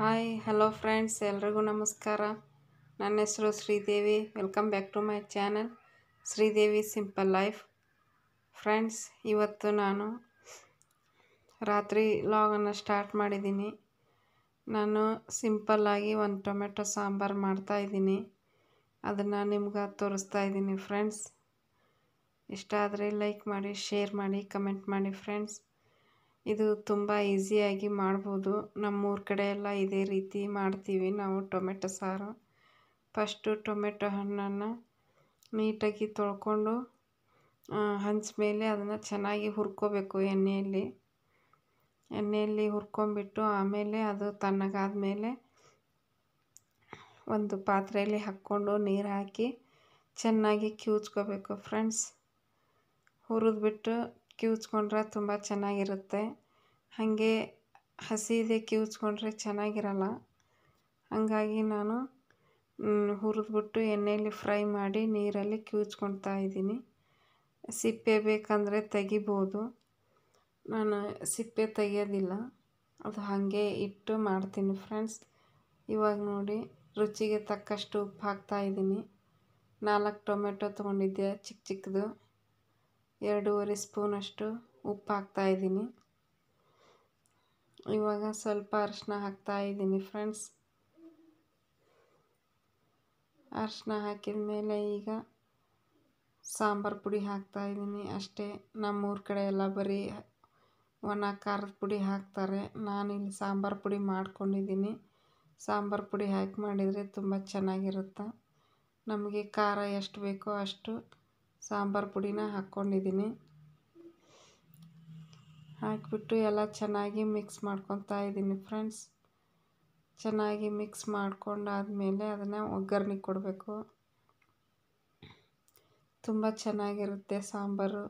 hi hello friends ಎಲ್ರಿಗೂ ನಮಸ್ಕಾರ ನನ್ನ ಹೆಸರು Sridevi welcome back to my channel Sridevi simple life friends ಇವತ್ತು ನಾನು ರಾತ್ರಿ ಲಾಗನ್ನು ಸ್ಟಾರ್ಟ್ ಮಾಡಿದ್ದೀನಿ ನಾನು ಸಿಂಪಲ್ಲಾಗಿ ಒಂದು ಟೊಮೆಟೊ ಸಾಂಬಾರು ಮಾಡ್ತಾಯಿದ್ದೀನಿ ಅದನ್ನು ನಿಮ್ಗೆ ತೋರಿಸ್ತಾ ಇದ್ದೀನಿ ಫ್ರೆಂಡ್ಸ್ ಇಷ್ಟ ಆದರೆ ಲೈಕ್ ಮಾಡಿ ಶೇರ್ ಮಾಡಿ ಕಮೆಂಟ್ ಮಾಡಿ ಫ್ರೆಂಡ್ಸ್ ಇದು ತುಂಬ ಈಸಿಯಾಗಿ ಮಾಡ್ಬೋದು ನಮ್ಮೂರ ಕಡೆ ಎಲ್ಲ ಇದೇ ರೀತಿ ಮಾಡ್ತೀವಿ ನಾವು ಟೊಮೆಟೊ ಸಾರು ಫಸ್ಟು ಟೊಮೆಟೊ ಹಣ್ಣನ್ನು ನೀಟಾಗಿ ತೊಳ್ಕೊಂಡು ಹಂಚ ಮೇಲೆ ಅದನ್ನು ಚೆನ್ನಾಗಿ ಹುರ್ಕೋಬೇಕು ಎಣ್ಣೆಯಲ್ಲಿ ಎಣ್ಣೆಯಲ್ಲಿ ಹುರ್ಕೊಂಬಿಟ್ಟು ಆಮೇಲೆ ಅದು ತಣ್ಣಗಾದ ಮೇಲೆ ಒಂದು ಪಾತ್ರೆಯಲ್ಲಿ ಹಾಕ್ಕೊಂಡು ನೀರು ಹಾಕಿ ಚೆನ್ನಾಗಿ ಕಿವುಚ್ಕೋಬೇಕು ಫ್ರೆಂಡ್ಸ್ ಹುರಿದ್ಬಿಟ್ಟು ಕಿವುಚ್ಕೊಂಡ್ರೆ ತುಂಬ ಚೆನ್ನಾಗಿರುತ್ತೆ ಹಾಗೆ ಹಸಿದೇ ಕಿವುಚ್ಕೊಂಡ್ರೆ ಚೆನ್ನಾಗಿರಲ್ಲ ಹಾಗಾಗಿ ನಾನು ಹುರಿದ್ಬಿಟ್ಟು ಎಣ್ಣೆಯಲ್ಲಿ ಫ್ರೈ ಮಾಡಿ ನೀರಲ್ಲಿ ಕಿವುಚ್ಕೊಳ್ತಾ ಇದ್ದೀನಿ ಸಿಪ್ಪೆ ಬೇಕಂದರೆ ತೆಗಿಬೋದು ನಾನು ಸಿಪ್ಪೆ ತೆಗಿಯೋದಿಲ್ಲ ಅದು ಹಾಗೆ ಇಟ್ಟು ಮಾಡ್ತೀನಿ ಫ್ರೆಂಡ್ಸ್ ಇವಾಗ ನೋಡಿ ರುಚಿಗೆ ತಕ್ಕಷ್ಟು ಉಪ್ಪು ಹಾಕ್ತಾ ಇದ್ದೀನಿ ನಾಲ್ಕು ಟೊಮೆಟೊ ತೊಗೊಂಡಿದ್ದೆ ಚಿಕ್ಕ ಚಿಕ್ಕದು ಎರಡೂವರೆ ಸ್ಪೂನಷ್ಟು ಉಪ್ಪು ಹಾಕ್ತಾಯಿದ್ದೀನಿ ಇವಾಗ ಸ್ವಲ್ಪ ಅರಿಶಿನ ಹಾಕ್ತಾಯಿದ್ದೀನಿ ಫ್ರೆಂಡ್ಸ್ ಅರಿಶಿನ ಹಾಕಿದ ಮೇಲೆ ಈಗ ಸಾಂಬಾರು ಪುಡಿ ಹಾಕ್ತಾಯಿದ್ದೀನಿ ಅಷ್ಟೇ ನಮ್ಮೂರ ಕಡೆ ಎಲ್ಲ ಬರೀ ಒಣ ಖಾರದ ಪುಡಿ ಹಾಕ್ತಾರೆ ನಾನು ಇಲ್ಲಿ ಸಾಂಬಾರು ಪುಡಿ ಮಾಡ್ಕೊಂಡಿದ್ದೀನಿ ಸಾಂಬಾರು ಪುಡಿ ಹಾಕಿ ಮಾಡಿದರೆ ತುಂಬ ಚೆನ್ನಾಗಿರುತ್ತೆ ನಮಗೆ ಖಾರ ಎಷ್ಟು ಬೇಕೋ ಅಷ್ಟು ಸಾಂಬಾರು ಪುಡಿನ ಹಾಕ್ಕೊಂಡಿದ್ದೀನಿ ಹಾಕಿಬಿಟ್ಟು ಎಲ್ಲ ಚೆನ್ನಾಗಿ ಮಿಕ್ಸ್ ಮಾಡ್ಕೊತಾ ಇದ್ದೀನಿ ಫ್ರೆಂಡ್ಸ್ ಚೆನ್ನಾಗಿ ಮಿಕ್ಸ್ ಮಾಡ್ಕೊಂಡಾದಮೇಲೆ ಅದನ್ನು ಒಗ್ಗರಣೆ ಕೊಡಬೇಕು ತುಂಬ ಚೆನ್ನಾಗಿರುತ್ತೆ ಸಾಂಬಾರು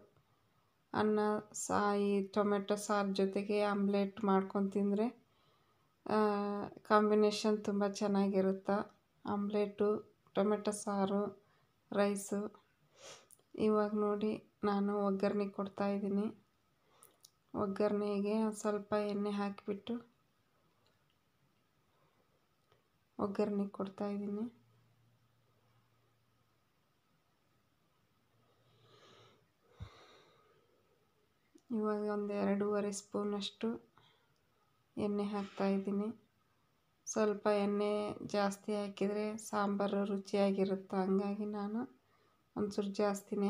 ಅನ್ನ ಸಾ ಈ ಟೊಮೆಟೊ ಸಾರು ಜೊತೆಗೆ ಆಮ್ಲೆಟ್ ಮಾಡ್ಕೊಂಡು ತಿಂದರೆ ಕಾಂಬಿನೇಷನ್ ತುಂಬ ಚೆನ್ನಾಗಿರುತ್ತೆ ಆಮ್ಲೆಟು ಟೊಮೆಟೊ ಸಾರು ರೈಸು ಇವಾಗ ನೋಡಿ ನಾನು ಒಗ್ಗರಣೆ ಇದ್ದೀನಿ ಒಗ್ಗರಣೆಗೆ ಸ್ವಲ್ಪ ಎಣ್ಣೆ ಹಾಕಿಬಿಟ್ಟು ಒಗ್ಗರಣೆ ಇದ್ದೀನಿ ಇವಾಗ ಒಂದು ಎರಡೂವರೆ ಸ್ಪೂನಷ್ಟು ಎಣ್ಣೆ ಹಾಕ್ತಾಯಿದ್ದೀನಿ ಸ್ವಲ್ಪ ಎಣ್ಣೆ ಜಾಸ್ತಿ ಹಾಕಿದರೆ ಸಾಂಬಾರು ರುಚಿಯಾಗಿರುತ್ತೆ ಹಂಗಾಗಿ ನಾನು ಒಂಚೂರು ಜಾಸ್ತಿನೇ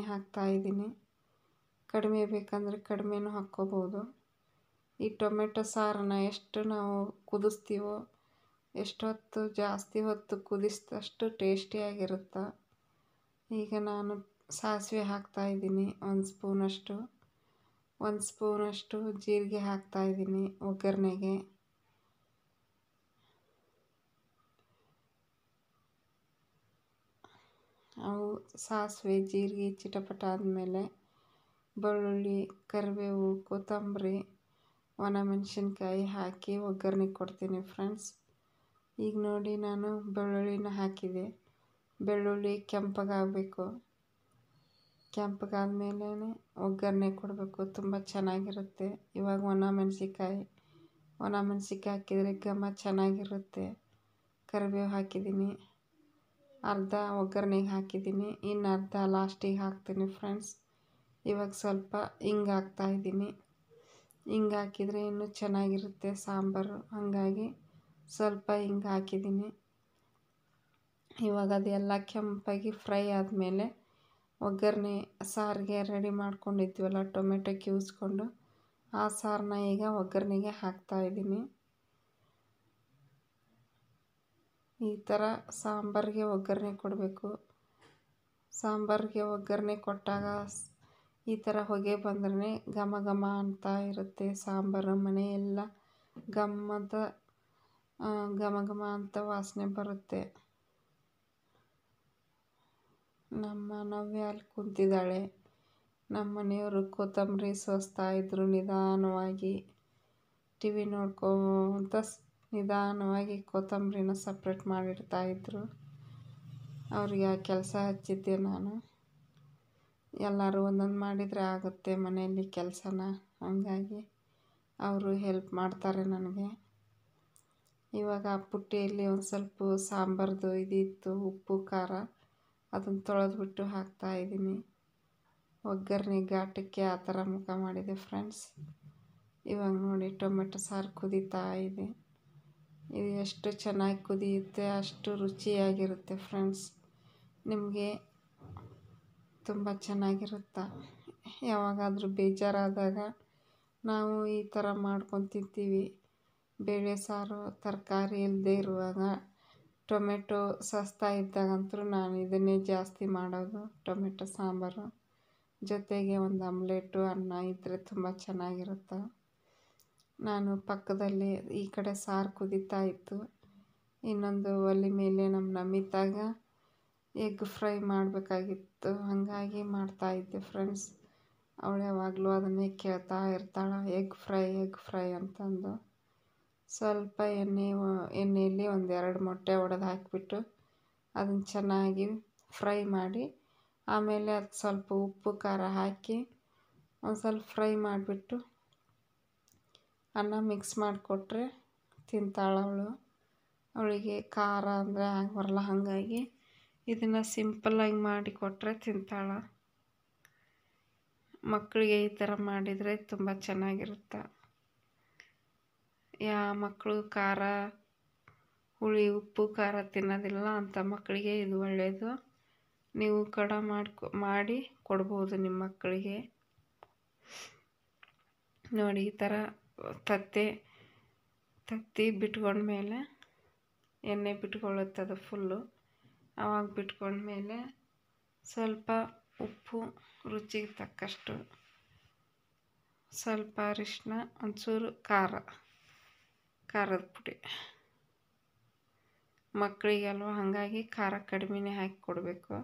ಇದ್ದೀನಿ ಕಡಿಮೆ ಬೇಕಂದರೆ ಕಡಿಮೆನೂ ಹಾಕ್ಕೋಬೋದು ಈ ಟೊಮೆಟೊ ಸಾರನ್ನ ಎಷ್ಟು ನಾವು ಕುದಿಸ್ತೀವೋ ಎಷ್ಟೊತ್ತು ಜಾಸ್ತಿ ಹೊತ್ತು ಕುದಿಸಿದಷ್ಟು ಟೇಸ್ಟಿಯಾಗಿರುತ್ತೆ ಈಗ ನಾನು ಸಾಸಿವೆ ಹಾಕ್ತಾಯಿದ್ದೀನಿ ಒಂದು ಸ್ಪೂನಷ್ಟು ಒಂದು ಸ್ಪೂನಷ್ಟು ಜೀರಿಗೆ ಹಾಕ್ತಾಯಿದ್ದೀನಿ ಒಗ್ಗರಣೆಗೆ ಅವು ಸಾಸಿವೆ ಜೀರಿಗೆ ಚಿಟಪಟ ಆದಮೇಲೆ ಬೆಳ್ಳುಳ್ಳಿ ಕರಿಬೇವು ಕೊತ್ತಂಬರಿ ಮೆಣಸಿನ್ಕಾಯಿ ಹಾಕಿ ಒಗ್ಗರಣೆ ಕೊಡ್ತೀನಿ ಫ್ರೆಂಡ್ಸ್ ಈಗ ನೋಡಿ ನಾನು ಬೆಳ್ಳುಳ್ಳಿನ ಹಾಕಿದೆ ಬೆಳ್ಳುಳ್ಳಿ ಕೆಂಪಗಾಗಬೇಕು ಕೆಂಪಗಾದ ಮೇಲೆ ಒಗ್ಗರಣೆ ಕೊಡಬೇಕು ತುಂಬ ಚೆನ್ನಾಗಿರುತ್ತೆ ಇವಾಗ ಒಣ ಮೆಣಸಿಕಾಯಿ ಒಣ ಮೆಣಸಿಕಾಯಿ ಹಾಕಿದರೆ ಘಮ ಚೆನ್ನಾಗಿರುತ್ತೆ ಕರಿಬೇವು ಹಾಕಿದ್ದೀನಿ ಅರ್ಧ ಒಗ್ಗರ್ಣೆಗೆ ಹಾಕಿದ್ದೀನಿ ಇನ್ನು ಅರ್ಧ ಲಾಸ್ಟಿಗೆ ಹಾಕ್ತೀನಿ ಫ್ರೆಂಡ್ಸ್ ಇವಾಗ ಸ್ವಲ್ಪ ಹಿಂಗೆ ಹಾಕ್ತಾಯಿದ್ದೀನಿ ಹಿಂಗೆ ಹಾಕಿದರೆ ಇನ್ನೂ ಚೆನ್ನಾಗಿರುತ್ತೆ ಸಾಂಬಾರು ಹಾಗಾಗಿ ಸ್ವಲ್ಪ ಹಿಂಗೆ ಹಾಕಿದ್ದೀನಿ ಇವಾಗ ಅದೆಲ್ಲ ಕೆಂಪಾಗಿ ಫ್ರೈ ಆದಮೇಲೆ ಒಗ್ಗರಣೆ ಸಾರಿಗೆ ರೆಡಿ ಮಾಡ್ಕೊಂಡಿದ್ವಲ್ಲ ಟೊಮೆಟೊ ಕ್ಯೂಸ್ಕೊಂಡು ಆ ಸಾರನ್ನ ಈಗ ಒಗ್ಗರಣೆಗೆ ಹಾಕ್ತಾಯಿದ್ದೀನಿ ಈ ಥರ ಸಾಂಬಾರಿಗೆ ಒಗ್ಗರಣೆ ಕೊಡಬೇಕು ಸಾಂಬಾರಿಗೆ ಒಗ್ಗರಣೆ ಕೊಟ್ಟಾಗ ಈ ಥರ ಹೊಗೆ ಬಂದ್ರೆ ಘಮ ಘಮ ಅಂತ ಇರುತ್ತೆ ಸಾಂಬಾರು ಮನೆಯೆಲ್ಲ ಘಮದ ಘಮ ಘಮ ಅಂತ ವಾಸನೆ ಬರುತ್ತೆ ನಮ್ಮ ನವ್ಯ ಅಲ್ಲಿ ಕುಂತಿದ್ದಾಳೆ ನಮ್ಮ ಮನೆಯವರು ಕೊತ್ತಂಬರಿ ಸೋಸ್ತಾ ಇದ್ದರು ನಿಧಾನವಾಗಿ ಟಿ ವಿ ನೋಡ್ಕೊತ ನಿಧಾನವಾಗಿ ಕೊತ್ತಂಬರಿನ ಸಪ್ರೇಟ್ ಮಾಡಿಡ್ತಾಯಿದ್ರು ಅವ್ರಿಗೆ ಆ ಕೆಲಸ ಹಚ್ಚಿದ್ದೆ ನಾನು ಎಲ್ಲರೂ ಒಂದೊಂದು ಮಾಡಿದರೆ ಆಗುತ್ತೆ ಮನೆಯಲ್ಲಿ ಕೆಲಸನ ಹಾಗಾಗಿ ಅವರು ಹೆಲ್ಪ್ ಮಾಡ್ತಾರೆ ನನಗೆ ಇವಾಗ ಆ ಪುಟ್ಟಿಯಲ್ಲಿ ಒಂದು ಸ್ವಲ್ಪ ಸಾಂಬಾರ್ದು ಇದಿತ್ತು ಉಪ್ಪು ಖಾರ ಅದನ್ನು ತೊಳೆದ್ಬಿಟ್ಟು ಹಾಕ್ತಾಯಿದ್ದೀನಿ ಒಗ್ಗರಣೆ ಘಾಟಕ್ಕೆ ಆ ಥರ ಮುಖ ಮಾಡಿದೆ ಫ್ರೆಂಡ್ಸ್ ಇವಾಗ ನೋಡಿ ಟೊಮೆಟೊ ಸಾರು ಕುದೀತಾ ಇದೆ ಇದು ಎಷ್ಟು ಚೆನ್ನಾಗಿ ಕುದಿಯುತ್ತೆ ಅಷ್ಟು ರುಚಿಯಾಗಿರುತ್ತೆ ಫ್ರೆಂಡ್ಸ್ ನಿಮಗೆ ತುಂಬ ಚೆನ್ನಾಗಿರುತ್ತೆ ಯಾವಾಗಾದರೂ ಬೇಜಾರಾದಾಗ ನಾವು ಈ ಥರ ಮಾಡ್ಕೊಂಡು ತಿಂತೀವಿ ಬೇಳೆ ಸಾರು ತರಕಾರಿ ಇಲ್ಲದೆ ಇರುವಾಗ ಟೊಮೆಟೊ ಸಸ್ತಾ ಇದ್ದಾಗಂತೂ ನಾನು ಇದನ್ನೇ ಜಾಸ್ತಿ ಮಾಡೋದು ಟೊಮೆಟೊ ಸಾಂಬಾರು ಜೊತೆಗೆ ಒಂದು ಆಮ್ಲೆಟು ಅನ್ನ ಇದ್ದರೆ ತುಂಬ ಚೆನ್ನಾಗಿರುತ್ತೆ ನಾನು ಪಕ್ಕದಲ್ಲಿ ಈ ಕಡೆ ಸಾರು ಕುದೀತಾ ಇತ್ತು ಇನ್ನೊಂದು ಒಲೆ ಮೇಲೆ ನಮ್ಮ ನಮ್ಮಿದ್ದಾಗ ಎಗ್ ಫ್ರೈ ಮಾಡಬೇಕಾಗಿತ್ತು ಹಾಗಾಗಿ ಮಾಡ್ತಾಯಿದ್ದೆ ಫ್ರೆಂಡ್ಸ್ ಅವಳು ಯಾವಾಗಲೂ ಅದನ್ನೇ ಕೇಳ್ತಾ ಇರ್ತಾಳೆ ಎಗ್ ಫ್ರೈ ಎಗ್ ಫ್ರೈ ಅಂತಂದು ಸ್ವಲ್ಪ ಎಣ್ಣೆ ಎಣ್ಣೆಯಲ್ಲಿ ಒಂದು ಎರಡು ಮೊಟ್ಟೆ ಒಡೆದು ಹಾಕಿಬಿಟ್ಟು ಅದನ್ನು ಚೆನ್ನಾಗಿ ಫ್ರೈ ಮಾಡಿ ಆಮೇಲೆ ಅದಕ್ಕೆ ಸ್ವಲ್ಪ ಉಪ್ಪು ಖಾರ ಹಾಕಿ ಒಂದು ಸ್ವಲ್ಪ ಫ್ರೈ ಮಾಡಿಬಿಟ್ಟು ಅನ್ನ ಮಿಕ್ಸ್ ಮಾಡಿಕೊಟ್ರೆ ತಿಂತಾಳೆ ಅವಳು ಅವಳಿಗೆ ಖಾರ ಅಂದರೆ ಹಂಗೆ ಬರಲ್ಲ ಹಾಗಾಗಿ ಇದನ್ನು ಸಿಂಪಲ್ಲಾಗಿ ಮಾಡಿಕೊಟ್ರೆ ತಿಂತಾಳೆ ಮಕ್ಕಳಿಗೆ ಈ ಥರ ಮಾಡಿದರೆ ತುಂಬ ಚೆನ್ನಾಗಿರುತ್ತೆ ಯಾ ಮಕ್ಕಳು ಖಾರ ಹುಳಿ ಉಪ್ಪು ಖಾರ ತಿನ್ನೋದಿಲ್ಲ ಅಂತ ಮಕ್ಕಳಿಗೆ ಇದು ಒಳ್ಳೆಯದು ನೀವು ಕಡ ಮಾಡ್ಕೊ ಮಾಡಿ ಕೊಡ್ಬೋದು ನಿಮ್ಮ ಮಕ್ಕಳಿಗೆ ನೋಡಿ ಈ ಥರ ತತ್ತಿ ತತ್ತಿ ಬಿಟ್ಕೊಂಡ್ಮೇಲೆ ಎಣ್ಣೆ ಅದು ಫುಲ್ಲು ಆವಾಗ ಬಿಟ್ಕೊಂಡ್ಮೇಲೆ ಸ್ವಲ್ಪ ಉಪ್ಪು ರುಚಿಗೆ ತಕ್ಕಷ್ಟು ಸ್ವಲ್ಪ ಅರಿಶಿನ ಒಂಚೂರು ಖಾರ ಖಾರದ ಪುಡಿ ಮಕ್ಕಳಿಗಲ್ವ ಹಾಗಾಗಿ ಖಾರ ಕಡಿಮೆನೇ ಹಾಕಿ ಕೊಡಬೇಕು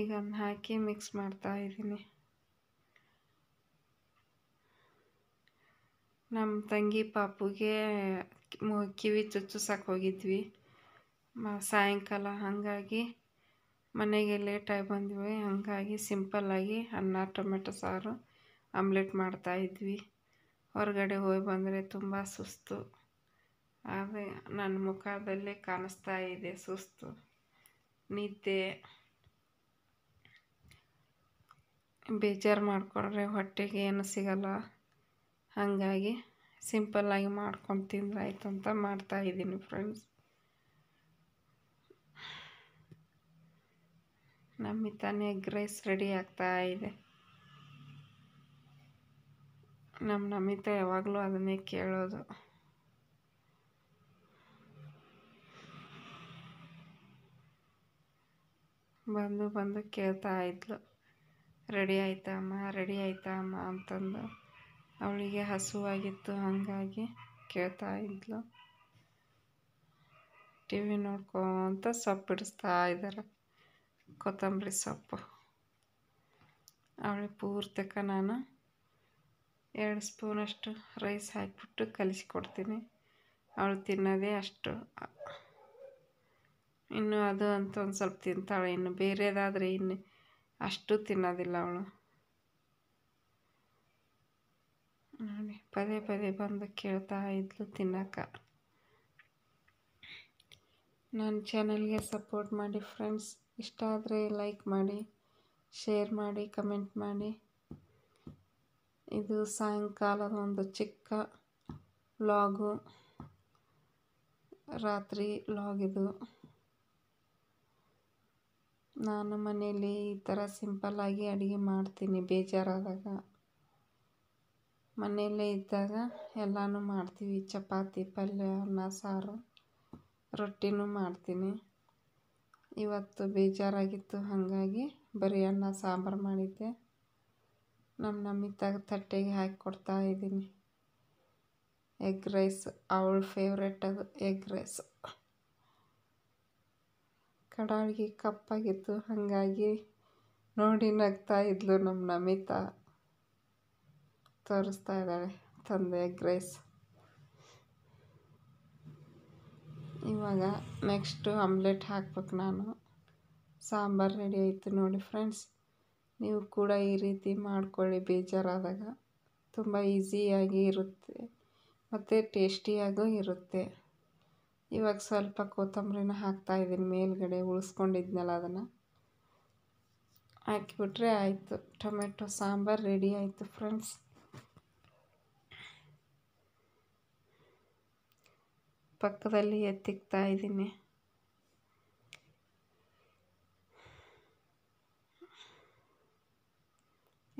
ಈಗ ಹಾಕಿ ಮಿಕ್ಸ್ ಮಾಡ್ತಾ ಇದ್ದೀನಿ ನಮ್ಮ ತಂಗಿ ಪಾಪುಗೆ ಕಿವಿ ಚುಚ್ಚಿಸಕ್ಕೆ ಹೋಗಿದ್ವಿ ಮ ಸಾಯಂಕಾಲ ಹಾಗಾಗಿ ಮನೆಗೆ ಲೇಟಾಗಿ ಬಂದ್ವಿ ಹಾಗಾಗಿ ಸಿಂಪಲ್ಲಾಗಿ ಅನ್ನ ಟೊಮೆಟೊ ಸಾರು ಆಮ್ಲೆಟ್ ಮಾಡ್ತಾಯಿದ್ವಿ ಹೊರಗಡೆ ಹೋಗಿ ಬಂದರೆ ತುಂಬ ಸುಸ್ತು ಆದರೆ ನನ್ನ ಮುಖದಲ್ಲೇ ಕಾಣಿಸ್ತಾ ಇದೆ ಸುಸ್ತು ನಿದ್ದೆ ಬೇಜಾರು ಮಾಡಿಕೊಂಡ್ರೆ ಹೊಟ್ಟೆಗೆ ಏನು ಸಿಗಲ್ಲ ಹಾಗಾಗಿ ಸಿಂಪಲ್ಲಾಗಿ ಮಾಡ್ಕೊಂಡು ತಿಂದ್ರಾಯ್ತು ಆಯಿತು ಅಂತ ಮಾಡ್ತಾಯಿದ್ದೀನಿ ಫ್ರೆಂಡ್ಸ್ ನಮ್ಮ ತಾನೇ ಎಗ್ ರೈಸ್ ರೆಡಿ ಆಗ್ತಾ ಇದೆ ನಮ್ಮ ನಮಿತ ಯಾವಾಗಲೂ ಅದನ್ನೇ ಕೇಳೋದು ಬಂದು ಬಂದು ಕೇಳ್ತಾ ಇದ್ಲು ರೆಡಿ ಆಯ್ತಾ ಅಮ್ಮ ರೆಡಿ ಆಯ್ತಾ ಅಮ್ಮ ಅಂತಂದು ಅವಳಿಗೆ ಹಸುವಾಗಿತ್ತು ಹಾಗಾಗಿ ಕೇಳ್ತಾ ಇದ್ಲು ಟಿ ವಿ ನೋಡ್ಕೊತ ಸೊಪ್ಪು ಬಿಡಿಸ್ತಾ ಇದ್ದಾರೆ ಕೊತ್ತಂಬರಿ ಸೊಪ್ಪು ಅವಳಿಗೆ ಪೂರ್ತಕ ನಾನು ಎರಡು ಸ್ಪೂನಷ್ಟು ರೈಸ್ ಹಾಕಿಬಿಟ್ಟು ಕಲಿಸ್ಕೊಡ್ತೀನಿ ಅವಳು ತಿನ್ನೋದೇ ಅಷ್ಟು ಇನ್ನು ಅದು ಅಂತ ಒಂದು ಸ್ವಲ್ಪ ತಿಂತಾಳೆ ಇನ್ನು ಬೇರೆದಾದರೆ ಇನ್ನು ಅಷ್ಟು ತಿನ್ನೋದಿಲ್ಲ ಅವಳು ನೋಡಿ ಪದೇ ಪದೇ ಬಂದು ಕೇಳ್ತಾ ಇದ್ಲು ತಿನ್ನೋಕೆ ನನ್ನ ಚಾನಲ್ಗೆ ಸಪೋರ್ಟ್ ಮಾಡಿ ಫ್ರೆಂಡ್ಸ್ ಇಷ್ಟ ಆದರೆ ಲೈಕ್ ಮಾಡಿ ಶೇರ್ ಮಾಡಿ ಕಮೆಂಟ್ ಮಾಡಿ ಇದು ಸಾಯಂಕಾಲದ ಒಂದು ಚಿಕ್ಕ ವ್ಲಾಗು ರಾತ್ರಿ ವ್ಲಾಗ್ ಇದು ನಾನು ಮನೆಯಲ್ಲಿ ಈ ಥರ ಸಿಂಪಲ್ಲಾಗಿ ಅಡುಗೆ ಮಾಡ್ತೀನಿ ಬೇಜಾರಾದಾಗ ಮನೆಯಲ್ಲೇ ಇದ್ದಾಗ ಎಲ್ಲನೂ ಮಾಡ್ತೀವಿ ಚಪಾತಿ ಪಲ್ಯ ಅನ್ನ ಸಾರು ರೊಟ್ಟಿನೂ ಮಾಡ್ತೀನಿ ಇವತ್ತು ಬೇಜಾರಾಗಿತ್ತು ಹಾಗಾಗಿ ಬರೀ ಅನ್ನ ಸಾಂಬಾರು ಮಾಡಿದ್ದೆ ನಮ್ಮ ನಮಿತಾಗ ತಟ್ಟೆಗೆ ಹಾಕಿ ಕೊಡ್ತಾ ಇದ್ದೀನಿ ಎಗ್ ರೈಸ್ ಅವಳ ಫೇವ್ರೆಟ್ ಅದು ಎಗ್ ರೈಸ್ ಕಡಾಳಿಗೆ ಕಪ್ಪಾಗಿತ್ತು ಹಾಗಾಗಿ ನೋಡಿ ನಗ್ತಾ ಇದ್ಲು ನಮ್ಮ ನಮಿತಾ ತೋರಿಸ್ತಾ ಇದ್ದಾಳೆ ತಂದೆ ಗ್ರೇಸ್ ಇವಾಗ ನೆಕ್ಸ್ಟು ಆಮ್ಲೆಟ್ ಹಾಕ್ಬೇಕು ನಾನು ಸಾಂಬಾರು ರೆಡಿ ಆಯಿತು ನೋಡಿ ಫ್ರೆಂಡ್ಸ್ ನೀವು ಕೂಡ ಈ ರೀತಿ ಮಾಡ್ಕೊಳ್ಳಿ ಬೇಜಾರಾದಾಗ ತುಂಬ ಈಸಿಯಾಗಿ ಇರುತ್ತೆ ಮತ್ತು ಟೇಸ್ಟಿಯಾಗೂ ಇರುತ್ತೆ ಇವಾಗ ಸ್ವಲ್ಪ ಕೊತ್ತಂಬರಿನ ಹಾಕ್ತಾಯಿದ್ದೀನಿ ಮೇಲ್ಗಡೆ ಉಳಿಸ್ಕೊಂಡಿದ್ನಲ್ಲ ಅದನ್ನು ಹಾಕಿಬಿಟ್ರೆ ಆಯಿತು ಟೊಮೆಟೊ ಸಾಂಬಾರು ರೆಡಿ ಆಯಿತು ಫ್ರೆಂಡ್ಸ್ ಪಕ್ಕದಲ್ಲಿ ಎತ್ತಿಕ್ತಾ ಇದ್ದೀನಿ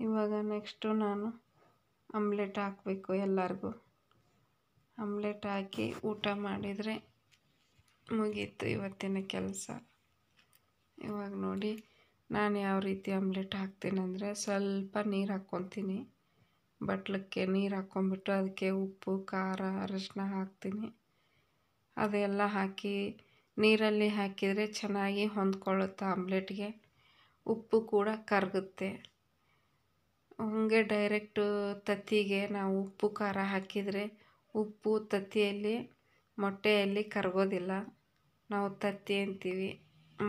ಇವಾಗ ನೆಕ್ಸ್ಟು ನಾನು ಆಮ್ಲೆಟ್ ಹಾಕಬೇಕು ಎಲ್ಲರಿಗೂ ಆಮ್ಲೆಟ್ ಹಾಕಿ ಊಟ ಮಾಡಿದರೆ ಮುಗೀತು ಇವತ್ತಿನ ಕೆಲಸ ಇವಾಗ ನೋಡಿ ನಾನು ಯಾವ ರೀತಿ ಆಮ್ಲೆಟ್ ಹಾಕ್ತೀನಿ ಸ್ವಲ್ಪ ನೀರು ಹಾಕ್ಕೊತೀನಿ ಬಟ್ಲಕ್ಕೆ ನೀರು ಹಾಕ್ಕೊಂಬಿಟ್ಟು ಅದಕ್ಕೆ ಉಪ್ಪು ಖಾರ ಅರಿಶಿನ ಹಾಕ್ತೀನಿ ಅದೆಲ್ಲ ಹಾಕಿ ನೀರಲ್ಲಿ ಹಾಕಿದರೆ ಚೆನ್ನಾಗಿ ಹೊಂದ್ಕೊಳ್ಳುತ್ತೆ ಆಮ್ಲೆಟ್ಗೆ ಉಪ್ಪು ಕೂಡ ಕರಗುತ್ತೆ ಹಾಗೆ ಡೈರೆಕ್ಟು ತತ್ತಿಗೆ ನಾವು ಉಪ್ಪು ಖಾರ ಹಾಕಿದರೆ ಉಪ್ಪು ತತ್ತಿಯಲ್ಲಿ ಮೊಟ್ಟೆಯಲ್ಲಿ ಕರಗೋದಿಲ್ಲ ನಾವು ತತ್ತಿ ಅಂತೀವಿ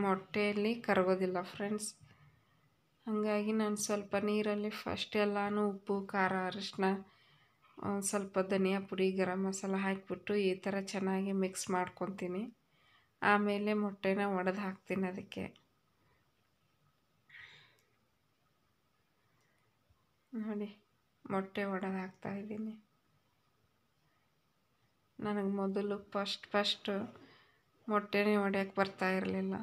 ಮೊಟ್ಟೆಯಲ್ಲಿ ಕರಗೋದಿಲ್ಲ ಫ್ರೆಂಡ್ಸ್ ಹಾಗಾಗಿ ನಾನು ಸ್ವಲ್ಪ ನೀರಲ್ಲಿ ಫಸ್ಟ್ ಎಲ್ಲಾನು ಉಪ್ಪು ಖಾರ ಅರಿಶಿನ ಒಂದು ಸ್ವಲ್ಪ ಧನಿಯಾ ಪುಡಿ ಗರಂ ಮಸಾಲ ಹಾಕಿಬಿಟ್ಟು ಈ ಥರ ಚೆನ್ನಾಗಿ ಮಿಕ್ಸ್ ಮಾಡ್ಕೊತೀನಿ ಆಮೇಲೆ ಮೊಟ್ಟೆನ ಒಡೆದು ಹಾಕ್ತೀನಿ ಅದಕ್ಕೆ ನೋಡಿ ಮೊಟ್ಟೆ ಒಡೆದು ಹಾಕ್ತಾಯಿದ್ದೀನಿ ನನಗೆ ಮೊದಲು ಫಸ್ಟ್ ಫಸ್ಟು ಮೊಟ್ಟೆನೇ ಒಡೆಯೋಕ್ಕೆ ಬರ್ತಾ ಇರಲಿಲ್ಲ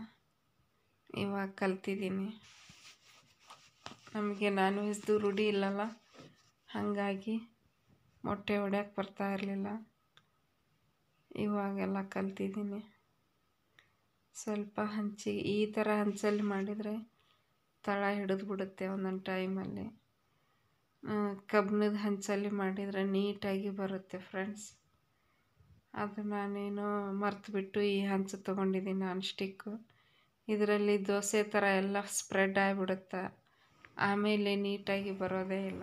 ಇವಾಗ ಕಲ್ತಿದ್ದೀನಿ ನಮಗೆ ನಾನ್ ವೆಜ್ದು ರೂಢಿ ಇಲ್ಲಲ್ಲ ಹಾಗಾಗಿ ಮೊಟ್ಟೆ ಹೊಡ್ಯಕ್ಕೆ ಬರ್ತಾ ಇರಲಿಲ್ಲ ಇವಾಗೆಲ್ಲ ಕಲ್ತಿದ್ದೀನಿ ಸ್ವಲ್ಪ ಹಂಚಿ ಈ ಥರ ಹಂಚಲ್ಲಿ ಮಾಡಿದರೆ ತಳ ಹಿಡಿದ್ಬಿಡುತ್ತೆ ಒಂದೊಂದು ಟೈಮಲ್ಲಿ ಕಬ್ಬಿಣದ ಹಂಚಲ್ಲಿ ಮಾಡಿದರೆ ನೀಟಾಗಿ ಬರುತ್ತೆ ಫ್ರೆಂಡ್ಸ್ ಅದು ನಾನೇನು ಬಿಟ್ಟು ಈ ಹಂಚು ತೊಗೊಂಡಿದ್ದೀನಿ ನಾನು ಸ್ಟಿಕ್ಕು ಇದರಲ್ಲಿ ದೋಸೆ ಥರ ಎಲ್ಲ ಸ್ಪ್ರೆಡ್ ಆಗಿಬಿಡುತ್ತೆ ಆಮೇಲೆ ನೀಟಾಗಿ ಬರೋದೇ ಇಲ್ಲ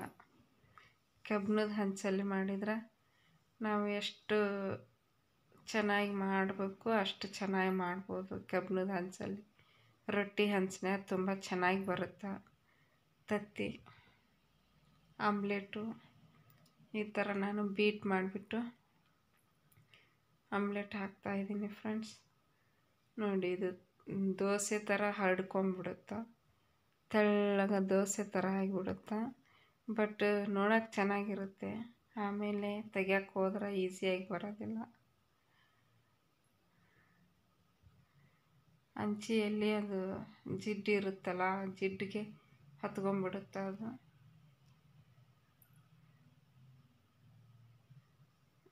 ಕಬ್ಬಿಣದ ಹಂಚಲ್ಲಿ ಮಾಡಿದ್ರೆ ನಾವು ಎಷ್ಟು ಚೆನ್ನಾಗಿ ಮಾಡಬೇಕು ಅಷ್ಟು ಚೆನ್ನಾಗಿ ಮಾಡ್ಬೋದು ಕಬ್ಬಿಣದ ಹಂಚಲ್ಲಿ ರೊಟ್ಟಿ ಹಂಚಿನ್ಯಾಗ ತುಂಬ ಚೆನ್ನಾಗಿ ಬರುತ್ತೆ ತತ್ತಿ ಆಮ್ಲೆಟು ಈ ಥರ ನಾನು ಬೀಟ್ ಮಾಡಿಬಿಟ್ಟು ಆಮ್ಲೆಟ್ ಹಾಕ್ತಾಯಿದ್ದೀನಿ ಫ್ರೆಂಡ್ಸ್ ನೋಡಿ ಇದು ದೋಸೆ ಥರ ಹರಡ್ಕೊಂಬಿಡುತ್ತೆ ತೆಳ್ಳಗೆ ದೋಸೆ ಥರ ಆಗಿಬಿಡುತ್ತೆ ಬಟ್ uh, ನೋಡೋಕೆ ಚೆನ್ನಾಗಿರುತ್ತೆ ಆಮೇಲೆ ತೆಗಿಯಕ್ಕೆ ಹೋದ್ರೆ ಈಸಿಯಾಗಿ ಬರೋದಿಲ್ಲ ಅಂಚಿಯಲ್ಲಿ ಅದು ಜಿಡ್ಡು ಇರುತ್ತಲ್ಲ ಆ ಜಿಡ್ಡಿಗೆ ಹತ್ಕೊಂಡ್ಬಿಡುತ್ತೆ ಅದು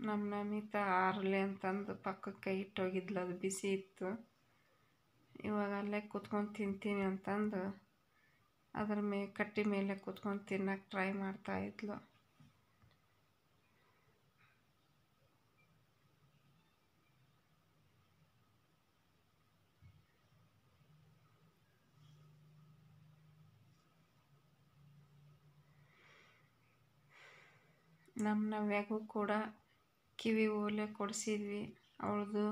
ನಮ್ಮ ನಮಿತ ಆರಲಿ ಅಂತಂದು ಪಕ್ಕಕ್ಕೆ ಇಟ್ಟೋಗಿದ್ಲು ಅದು ಬಿಸಿ ಇತ್ತು ಇವಾಗ ಅಲ್ಲೇ ಕೂತ್ಕೊಂಡು ತಿಂತೀನಿ ಅಂತಂದು ಅದರ ಮೇ ಕಟ್ಟಿ ಮೇಲೆ ಕೂತ್ಕೊಂಡು ತಿನ್ನಕ್ಕೆ ಟ್ರೈ ಇದ್ಲು ನಮ್ಮ ನವ್ಯಾಗೂ ಕೂಡ ಕಿವಿ ಓಲೆ ಕೊಡಿಸಿದ್ವಿ ಅವಳದು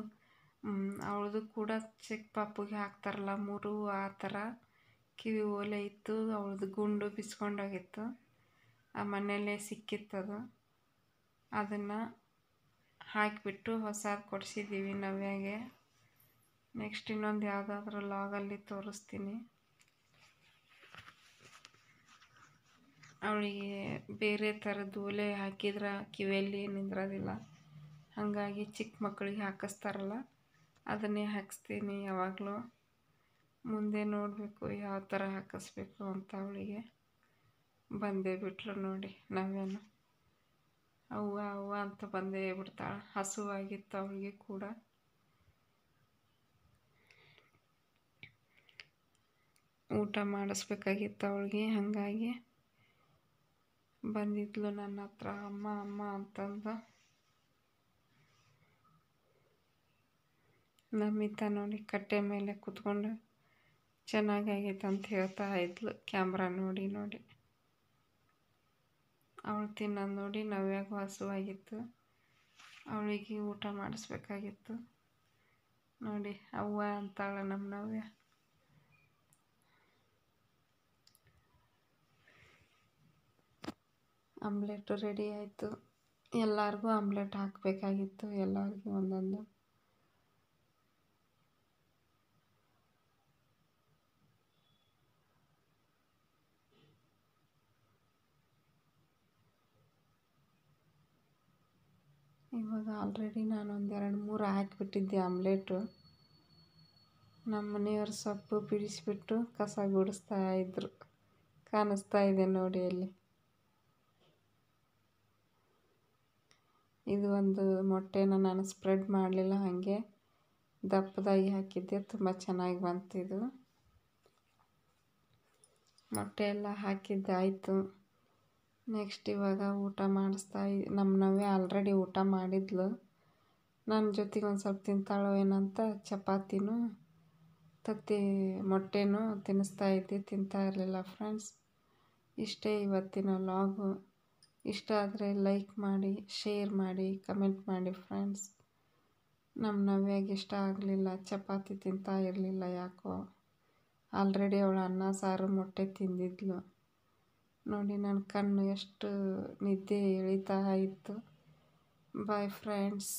ಅವಳದು ಕೂಡ ಚಿಕ್ಕ ಪಾಪುಗೆ ಹಾಕ್ತಾರಲ್ಲ ಮುರು ಆ ಥರ ಕಿವಿ ಓಲೆ ಇತ್ತು ಅವಳದು ಗುಂಡು ಬಿಸ್ಕೊಂಡೋಗಿತ್ತು ಆ ಮನೆಯಲ್ಲೇ ಸಿಕ್ಕಿತ್ತದು ಅದನ್ನು ಹಾಕಿಬಿಟ್ಟು ಹೊಸದು ಕೊಡಿಸಿದ್ದೀವಿ ನವ್ಯಾಗೆ ನೆಕ್ಸ್ಟ್ ಇನ್ನೊಂದು ಯಾವುದಾದ್ರೂ ಲಾಗಲ್ಲಿ ತೋರಿಸ್ತೀನಿ ಅವಳಿಗೆ ಬೇರೆ ಥರದ್ದು ಓಲೆ ಹಾಕಿದ್ರೆ ಕಿವಿಯಲ್ಲಿ ನಿಂದ್ರೋದಿಲ್ಲ ಹಾಗಾಗಿ ಚಿಕ್ಕ ಮಕ್ಕಳಿಗೆ ಹಾಕಿಸ್ತಾರಲ್ಲ ಅದನ್ನೇ ಹಾಕಿಸ್ತೀನಿ ಯಾವಾಗಲೂ ಮುಂದೆ ನೋಡಬೇಕು ಯಾವ ಥರ ಹಾಕಿಸ್ಬೇಕು ಅಂತ ಅವಳಿಗೆ ಬಂದೇ ಬಿಟ್ಟರು ನೋಡಿ ನಾವೇನು ಅವ್ವ ಅವ್ವ ಅಂತ ಬಂದೇ ಬಿಡ್ತಾಳೆ ಹಸುವಾಗಿತ್ತು ಅವಳಿಗೆ ಕೂಡ ಊಟ ಮಾಡಿಸ್ಬೇಕಾಗಿತ್ತು ಅವಳಿಗೆ ಹಾಗಾಗಿ ಬಂದಿದ್ಲು ನನ್ನ ಹತ್ರ ಅಮ್ಮ ಅಮ್ಮ ಅಂತಂದು ನಮ್ಮಿತ ನೋಡಿ ಕಟ್ಟೆ ಮೇಲೆ ಕುತ್ಕೊಂಡು ಚೆನ್ನಾಗಾಗೈತೆ ಅಂತ ಹೇಳ್ತಾ ಇದ್ಲು ಕ್ಯಾಮ್ರಾ ನೋಡಿ ನೋಡಿ ಅವಳು ತಿನ್ನೋದು ನೋಡಿ ನವ್ಯಾಗ ಹಸುವಾಗಿತ್ತು ಅವಳಿಗೆ ಊಟ ಮಾಡಿಸ್ಬೇಕಾಗಿತ್ತು ನೋಡಿ ಅವ್ವ ಅಂತಾಳೆ ನಮ್ಮ ನವ್ಯ ಆಮ್ಲೆಟು ರೆಡಿ ಆಯಿತು ಎಲ್ಲರಿಗೂ ಆಮ್ಲೆಟ್ ಹಾಕಬೇಕಾಗಿತ್ತು ಎಲ್ಲರಿಗೂ ಒಂದೊಂದು ಇವಾಗ ಆಲ್ರೆಡಿ ಒಂದು ಎರಡು ಮೂರು ಹಾಕಿಬಿಟ್ಟಿದ್ದೆ ಆಮ್ಲೆಟು ನಮ್ಮ ಮನೆಯವ್ರ ಸೊಪ್ಪು ಬಿಡಿಸಿಬಿಟ್ಟು ಕಸ ಗುಡಿಸ್ತಾ ಇದ್ರು ಕಾಣಿಸ್ತಾ ಇದೆ ನೋಡಿ ಅಲ್ಲಿ ಇದು ಒಂದು ಮೊಟ್ಟೆನ ನಾನು ಸ್ಪ್ರೆಡ್ ಮಾಡಲಿಲ್ಲ ಹಾಗೆ ದಪ್ಪದಾಗಿ ಹಾಕಿದ್ದೆ ತುಂಬ ಚೆನ್ನಾಗಿ ಬಂತಿದು ಮೊಟ್ಟೆ ಎಲ್ಲ ಹಾಕಿದ್ದಾಯಿತು ನೆಕ್ಸ್ಟ್ ಇವಾಗ ಊಟ ಮಾಡಿಸ್ತಾ ನಮ್ಮ ನವ್ಯ ಆಲ್ರೆಡಿ ಊಟ ಮಾಡಿದ್ಲು ನನ್ನ ಜೊತೆಗೆ ಒಂದು ಸ್ವಲ್ಪ ತಿಂತಾಳೋ ಏನಂತ ಚಪಾತಿನೂ ತತ್ತಿ ಮೊಟ್ಟೆನೂ ತಿನ್ನಿಸ್ತಾ ಇದ್ದೆ ತಿಂತಾ ಇರಲಿಲ್ಲ ಫ್ರೆಂಡ್ಸ್ ಇಷ್ಟೇ ಇವತ್ತಿನ ಲಾಗು ಇಷ್ಟ ಆದರೆ ಲೈಕ್ ಮಾಡಿ ಶೇರ್ ಮಾಡಿ ಕಮೆಂಟ್ ಮಾಡಿ ಫ್ರೆಂಡ್ಸ್ ನಮ್ಮ ನವ್ಯಾಗ ಇಷ್ಟ ಆಗಲಿಲ್ಲ ಚಪಾತಿ ತಿಂತಾ ಇರಲಿಲ್ಲ ಯಾಕೋ ಆಲ್ರೆಡಿ ಅವಳು ಅನ್ನ ಸಾರು ಮೊಟ್ಟೆ ತಿಂದಿದ್ಲು ನೋಡಿ ನನ್ನ ಕಣ್ಣು ಎಷ್ಟು ನಿದ್ದೆ ಎಳಿತಾ ಇತ್ತು ಬಾಯ್ ಫ್ರೆಂಡ್ಸ್